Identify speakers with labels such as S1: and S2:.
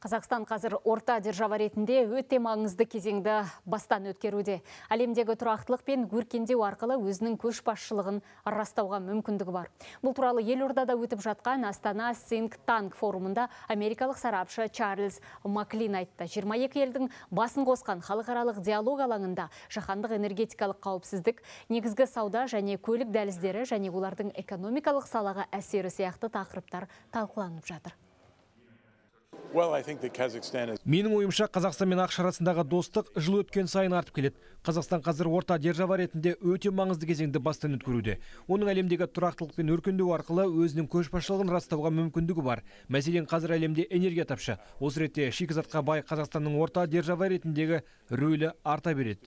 S1: Қазақстан қазір орта держава ретінде өте маңызды кезеңді бастан өткеруде. Әлемдегі тұрақтылық пен өркендеу арқылы өзінің көш көшбасшылығын растауға мүмкіндігі бар. Бұл туралы елордада өтіп жатқан Астана Синг Танк форумында америкалық сарапшы Чарльз Маклин айтты. 22 елдің басын қосқан халықаралық диалог алаңында жаһандық энергетикалық қауіпсіздік, негізгі сауда және көлік дәліздері және олардың экономикалық салаға әсері сияқты тақырыптар талқыланып жатыр
S2: менің
S3: ойымша қазақстан мен ақш арасындағы достық жыл өткен сайын артып келеді қазақстан қазір орта держава ретінде өте маңызды кезеңді бастан өткеруде оның әлемдегі тұрақтылық пен өркендеу арқылы өзінің көшбасшылығын растауға мүмкіндігі бар мәселен қазір әлемде энергия тапшы осы ретте шикізатқа бай қазақстанның орта держава ретіндегі рөлі арта береді